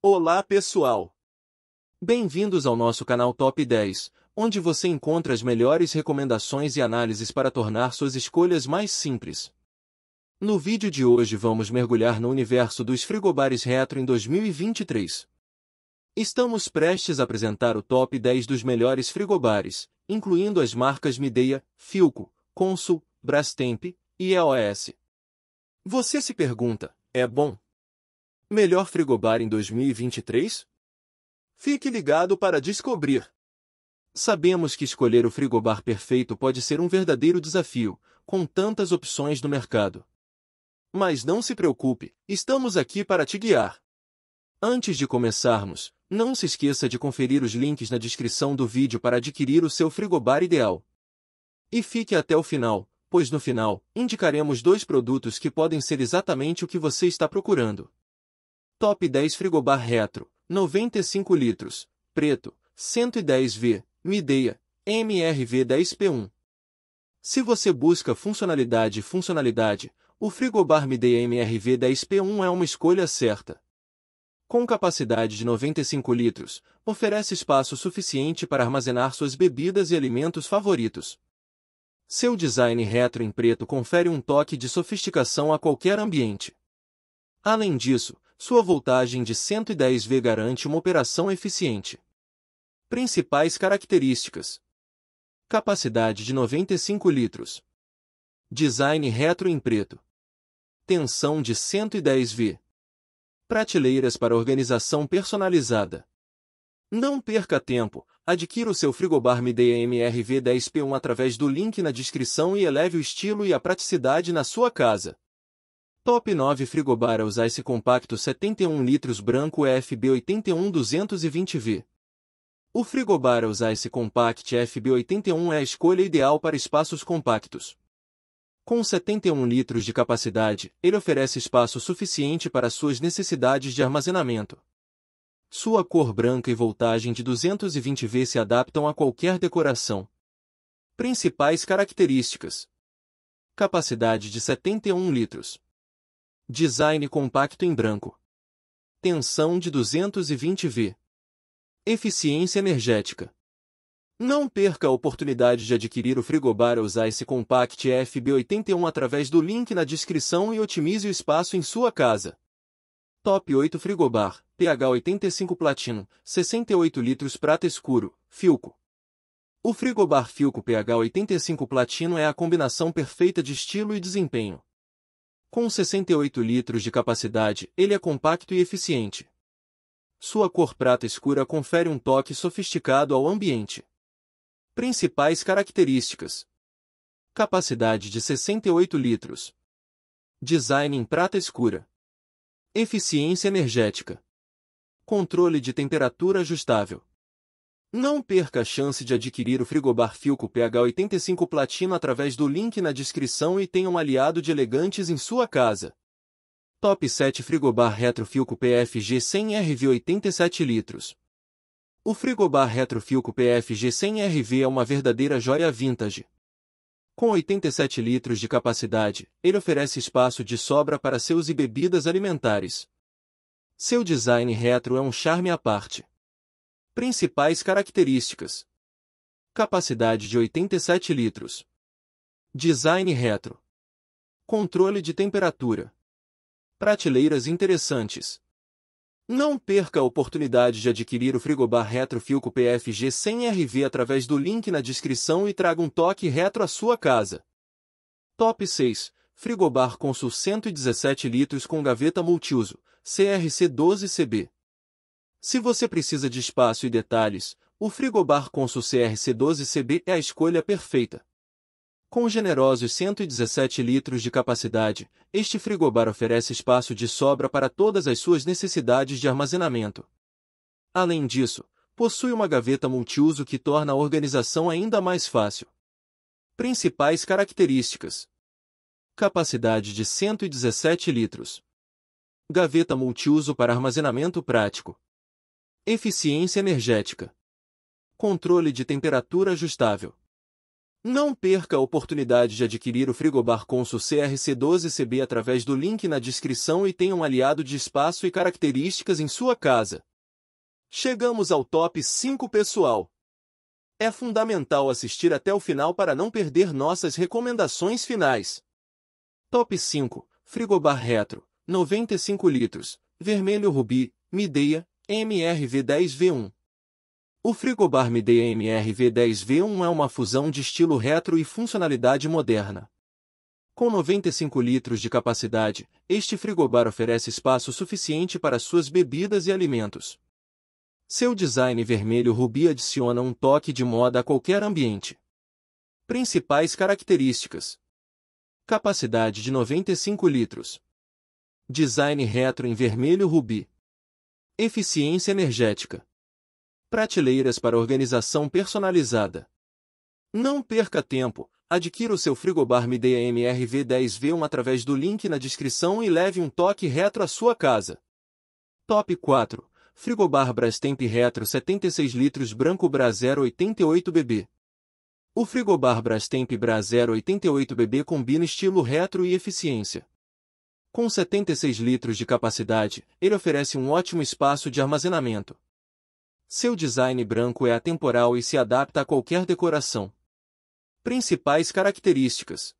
Olá pessoal! Bem-vindos ao nosso canal Top 10, onde você encontra as melhores recomendações e análises para tornar suas escolhas mais simples. No vídeo de hoje vamos mergulhar no universo dos frigobares retro em 2023. Estamos prestes a apresentar o top 10 dos melhores frigobares, incluindo as marcas Mideia, Filco, Consul, Brastemp e EOS. Você se pergunta, é bom? Melhor frigobar em 2023? Fique ligado para descobrir. Sabemos que escolher o frigobar perfeito pode ser um verdadeiro desafio, com tantas opções no mercado. Mas não se preocupe, estamos aqui para te guiar. Antes de começarmos, não se esqueça de conferir os links na descrição do vídeo para adquirir o seu frigobar ideal. E fique até o final, pois no final, indicaremos dois produtos que podem ser exatamente o que você está procurando. Top 10 Frigobar Retro, 95 litros, preto, 110V, Mideia, MRV 10P1. Se você busca funcionalidade e funcionalidade, o frigobar Mideia MRV 10P1 é uma escolha certa. Com capacidade de 95 litros, oferece espaço suficiente para armazenar suas bebidas e alimentos favoritos. Seu design retro em preto confere um toque de sofisticação a qualquer ambiente. Além disso, sua voltagem de 110V garante uma operação eficiente. Principais características: Capacidade de 95 litros. Design retro em preto. Tensão de 110V. Prateleiras para organização personalizada. Não perca tempo, adquira o seu frigobar Midea v 10P1 através do link na descrição e eleve o estilo e a praticidade na sua casa. Top 9 Frigobar a usar esse compacto 71 litros branco FB 81 220V. O frigobar a usar esse compact FB 81 é a escolha ideal para espaços compactos. Com 71 litros de capacidade, ele oferece espaço suficiente para suas necessidades de armazenamento. Sua cor branca e voltagem de 220V se adaptam a qualquer decoração. Principais características: Capacidade de 71 litros. Design compacto em branco. Tensão de 220V. Eficiência energética. Não perca a oportunidade de adquirir o frigobar usar esse Compact FB81 através do link na descrição e otimize o espaço em sua casa. Top 8 Frigobar, pH 85 Platino, 68 litros prata escuro, Filco. O frigobar Filco pH 85 Platino é a combinação perfeita de estilo e desempenho. Com 68 litros de capacidade, ele é compacto e eficiente. Sua cor prata escura confere um toque sofisticado ao ambiente. Principais características: Capacidade de 68 litros. Design em prata escura. Eficiência energética. Controle de temperatura ajustável. Não perca a chance de adquirir o frigobar Filco PH85 Platina através do link na descrição e tenha um aliado de elegantes em sua casa. Top 7 Frigobar Retro Filco PFG 100RV 87 litros. O frigobar Retro Filco PFG 100RV é uma verdadeira joia vintage. Com 87 litros de capacidade, ele oferece espaço de sobra para seus e bebidas alimentares. Seu design retro é um charme à parte. Principais características. Capacidade de 87 litros. Design retro. Controle de temperatura. Prateleiras interessantes. Não perca a oportunidade de adquirir o frigobar Retro Filco PFG 100RV através do link na descrição e traga um toque retro à sua casa. Top 6. Frigobar Consul 117 litros com gaveta multiuso, CRC 12CB. Se você precisa de espaço e detalhes, o frigobar Consul CRC12CB é a escolha perfeita. Com generosos 117 litros de capacidade, este frigobar oferece espaço de sobra para todas as suas necessidades de armazenamento. Além disso, possui uma gaveta multiuso que torna a organização ainda mais fácil. Principais características: Capacidade de 117 litros. Gaveta multiuso para armazenamento prático, Eficiência energética. Controle de temperatura ajustável. Não perca a oportunidade de adquirir o frigobar Consul CRC12CB através do link na descrição e tenha um aliado de espaço e características em sua casa. Chegamos ao top 5 pessoal. É fundamental assistir até o final para não perder nossas recomendações finais. Top 5. Frigobar Retro, 95 litros, vermelho rubi, mideia, MRV10V1 O frigobar MIDI MRV10V1 é uma fusão de estilo retro e funcionalidade moderna. Com 95 litros de capacidade, este frigobar oferece espaço suficiente para suas bebidas e alimentos. Seu design vermelho rubi adiciona um toque de moda a qualquer ambiente. Principais características: Capacidade de 95 litros. Design retro em vermelho rubi. Eficiência energética. Prateleiras para organização personalizada. Não perca tempo, adquira o seu frigobar Midea v 10 v 1 através do link na descrição e leve um toque retro à sua casa. Top 4. Frigobar Brastemp Retro 76 litros branco Bra 088 BB. O frigobar Brastemp Bra 088 BB combina estilo retro e eficiência. Com 76 litros de capacidade, ele oferece um ótimo espaço de armazenamento. Seu design branco é atemporal e se adapta a qualquer decoração. Principais características: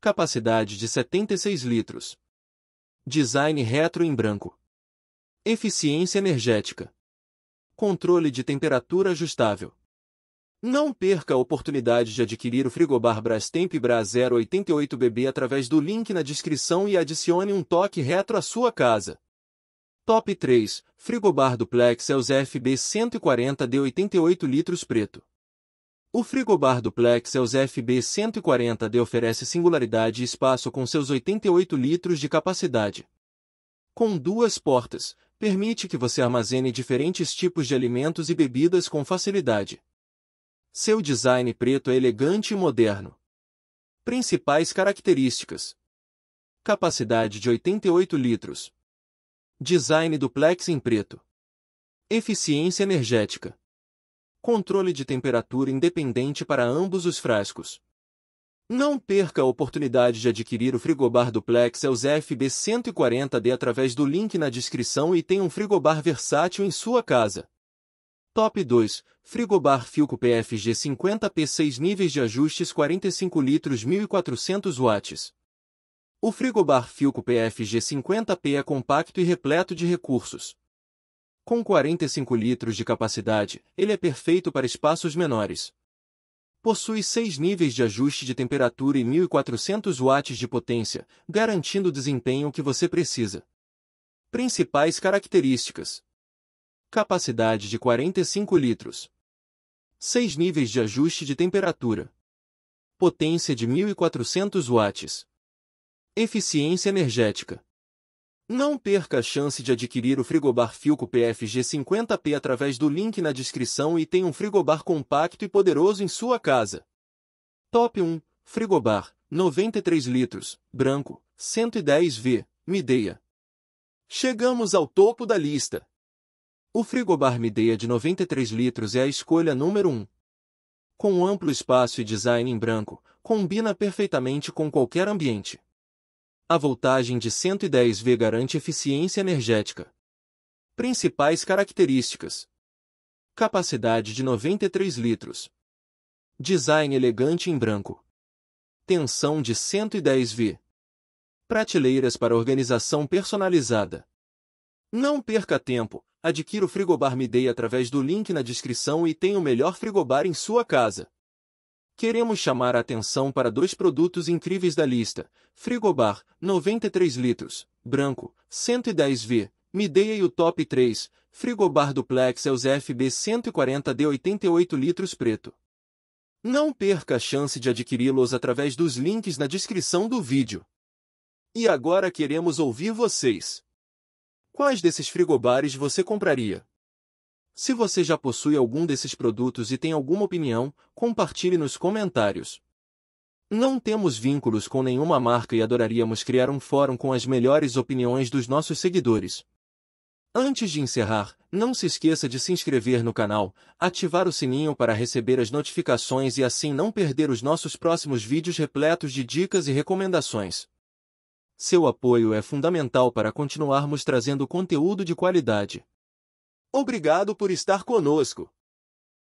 Capacidade de 76 litros. Design retro em branco. Eficiência energética. Controle de temperatura ajustável. Não perca a oportunidade de adquirir o frigobar Brastemp Brás 088BB através do link na descrição e adicione um toque retro à sua casa. Top 3 Frigobar Duplex Elz FB 140D 88 litros preto. O frigobar Duplex Elz FB 140D oferece singularidade e espaço com seus 88 litros de capacidade. Com duas portas, permite que você armazene diferentes tipos de alimentos e bebidas com facilidade. Seu design preto é elegante e moderno. Principais características: capacidade de 88 litros, design duplex em preto, eficiência energética, controle de temperatura independente para ambos os frascos. Não perca a oportunidade de adquirir o frigobar duplex aos é B140D através do link na descrição e tenha um frigobar versátil em sua casa. Top 2, Frigobar Filco PFG 50P6 níveis de ajustes 45 litros 1400 watts. O frigobar Filco PFG 50P é compacto e repleto de recursos. Com 45 litros de capacidade, ele é perfeito para espaços menores. Possui 6 níveis de ajuste de temperatura e 1400 watts de potência, garantindo o desempenho que você precisa. Principais características capacidade de 45 litros. 6 níveis de ajuste de temperatura. Potência de 1400 watts. Eficiência energética. Não perca a chance de adquirir o frigobar Filco PFG 50P através do link na descrição e tenha um frigobar compacto e poderoso em sua casa. Top 1. Frigobar, 93 litros, branco, 110V, Mideia. Chegamos ao topo da lista. O frigobar Midea de 93 litros é a escolha número 1. Com um amplo espaço e design em branco, combina perfeitamente com qualquer ambiente. A voltagem de 110V garante eficiência energética. Principais características: Capacidade de 93 litros. Design elegante em branco. Tensão de 110V. Prateleiras para organização personalizada. Não perca tempo, adquira o frigobar Midei através do link na descrição e tenha o melhor frigobar em sua casa. Queremos chamar a atenção para dois produtos incríveis da lista: Frigobar, 93 litros, branco, 110V, Midea e o Top 3, Frigobar Duplex é o FB 140D 88 litros preto. Não perca a chance de adquiri-los através dos links na descrição do vídeo. E agora queremos ouvir vocês. Quais desses frigobares você compraria? Se você já possui algum desses produtos e tem alguma opinião, compartilhe nos comentários. Não temos vínculos com nenhuma marca e adoraríamos criar um fórum com as melhores opiniões dos nossos seguidores. Antes de encerrar, não se esqueça de se inscrever no canal, ativar o sininho para receber as notificações e assim não perder os nossos próximos vídeos repletos de dicas e recomendações. Seu apoio é fundamental para continuarmos trazendo conteúdo de qualidade. Obrigado por estar conosco!